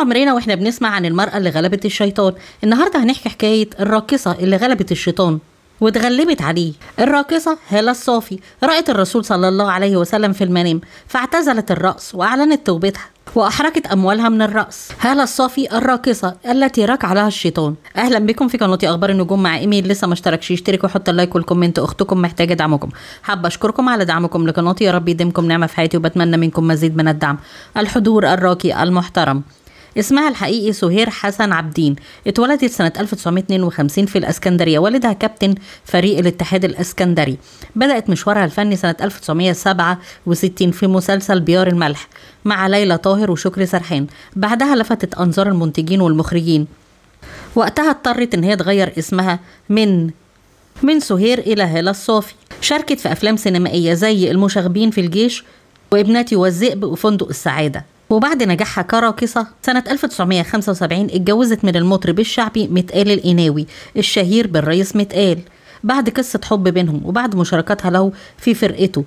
عمرنا واحنا بنسمع عن المرأة اللي غلبت الشيطان النهاردة هنحكي حكاية الراقصة اللي غلبت الشيطان واتغلبت عليه الراقصة هالة الصافي رأت الرسول صلى الله عليه وسلم في المنام فاعتزلت الرقص وأعلنت توبتها وأحرقت أموالها من الرأس هالة الصافي الراقصة التي ركع لها الشيطان أهلا بكم في قناتي أخبار النجوم مع إيميل لسه ما اشتركش يشترك وحط اللايك والكومنت أختكم محتاجة دعمكم حابة أشكركم على دعمكم لقناتي يا رب يديمكم نعمة في حياتي وبتمنى منكم مزيد من الدعم الحضور الراقي المحترم اسمها الحقيقي سهير حسن عبدين اتولدت سنة 1952 في الاسكندرية والدها كابتن فريق الاتحاد الاسكندري بدأت مشوارها الفني سنة 1967 في مسلسل بيار الملح مع ليلى طاهر وشكري سرحان بعدها لفتت أنظار المنتجين والمخرجين وقتها اضطرت ان هي تغير اسمها من من سهير إلى هالة الصافي شاركت في أفلام سينمائية زي المشاغبين في الجيش وابنتي والذئب وفندق السعادة وبعد نجاحها كراقصة سنة 1975 اتجوزت من المطرب الشعبي متقال الإناوي الشهير بالريس متقال بعد قصة حب بينهم وبعد مشاركتها له في فرقته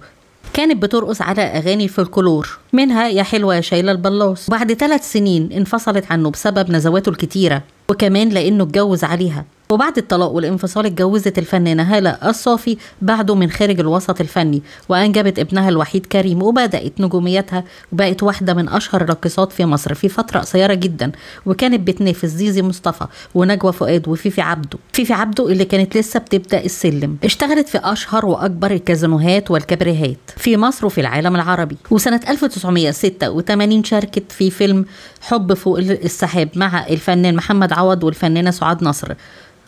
كانت بترقص على أغاني الفولكلور منها يا حلوة يا شايلة البلاص بعد ثلاث سنين انفصلت عنه بسبب نزواته الكتيرة وكمان لأنه اتجوز عليها وبعد الطلاق والانفصال اتجوزت الفنانة هالة الصافي بعده من خارج الوسط الفني وأنجبت ابنها الوحيد كريم وبدأت نجوميتها وبقت واحدة من أشهر الراقصات في مصر في فترة قصيرة جدا وكانت بتنافس زيزي مصطفى ونجوى فؤاد وفيفي عبده فيفي عبده اللي كانت لسه بتبدأ السلم اشتغلت في أشهر وأكبر الكازينوهات والكابريهات في مصر وفي العالم العربي وسنة 1986 شاركت في فيلم حب فوق السحاب مع الفنان محمد عوض والفنانة سعاد نصر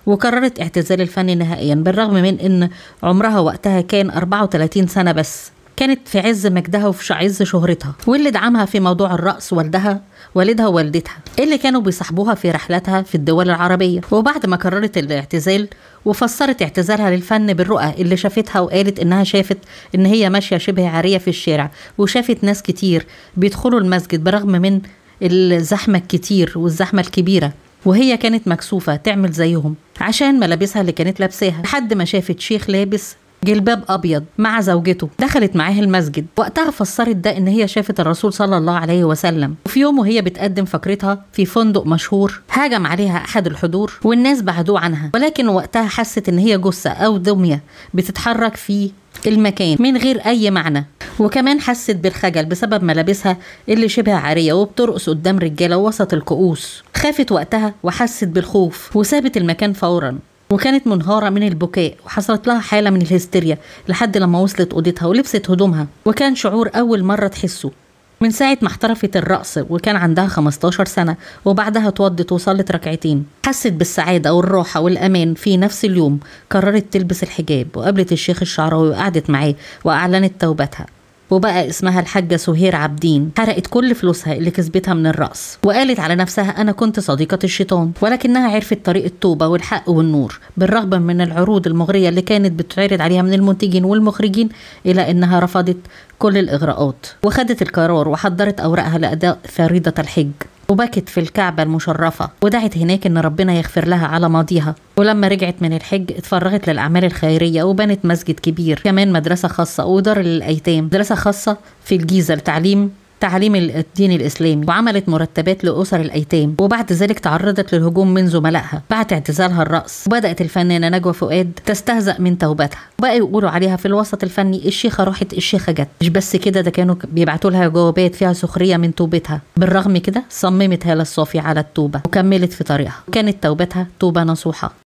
وقررت اعتزال الفن نهائيا بالرغم من أن عمرها وقتها كان 34 سنة بس كانت في عز مجدها وفي عز شهرتها واللي دعمها في موضوع الرقص والدها والدها ووالدتها اللي كانوا بيصاحبوها في رحلاتها في الدول العربية وبعد ما قررت الاعتزال وفسرت اعتزالها للفن بالرؤى اللي شافتها وقالت انها شافت ان هي ماشية شبه عارية في الشارع وشافت ناس كتير بيدخلوا المسجد برغم من الزحمة الكتير والزحمة الكبيرة وهي كانت مكسوفة تعمل زيهم عشان ملابسها اللي كانت لابساها لحد ما شافت شيخ لابس جلباب ابيض مع زوجته دخلت معاه المسجد وقتها فسرت ده ان هي شافت الرسول صلى الله عليه وسلم وفي يوم وهي بتقدم فكرتها في فندق مشهور هاجم عليها احد الحضور والناس بعدوه عنها ولكن وقتها حست ان هي جثه او دميه بتتحرك في المكان من غير اي معنى وكمان حست بالخجل بسبب ملابسها اللي شبه عاريه وبترقص قدام رجاله وسط الكؤوس خافت وقتها وحست بالخوف وسابت المكان فورا وكانت منهارة من البكاء وحصلت لها حالة من الهستيريا لحد لما وصلت أوضتها ولبست هدومها وكان شعور أول مرة تحسه من ساعة ما احترفت الرقص وكان عندها 15 سنة وبعدها اتوضت وصلت ركعتين حست بالسعادة والراحة والأمان في نفس اليوم قررت تلبس الحجاب وقابلت الشيخ الشعراوي وقعدت معاه وأعلنت توبتها وبقى اسمها الحاجة سهير عابدين حرقت كل فلوسها اللي كسبتها من الرقص وقالت على نفسها أنا كنت صديقة الشيطان ولكنها عرفت طريق التوبة والحق والنور بالرغم من العروض المغرية اللي كانت بتعرض عليها من المنتجين والمخرجين إلا أنها رفضت كل الإغراءات وخدت القرار وحضرت أوراقها لأداء فريضة الحج وبكت في الكعبة المشرفة ودعت هناك إن ربنا يغفر لها على ماضيها ولما رجعت من الحج اتفرغت للأعمال الخيرية وبنت مسجد كبير كمان مدرسة خاصة ودار للأيتام مدرسة خاصة في الجيزة لتعليم تعليم الدين الإسلامي وعملت مرتبات لأسر الأيتام وبعد ذلك تعرضت للهجوم من زملائها بعد اعتزالها الرأس وبدأت الفنانة نجوى فؤاد تستهزأ من توبتها وبقى يقولوا عليها في الوسط الفني الشيخة راحت الشيخة جت مش بس كده ده كانوا بيبعتوا لها جوابات فيها سخرية من توبتها بالرغم كده صممت هالة الصافي على التوبة وكملت في طريقها كانت توبتها توبة نصوحة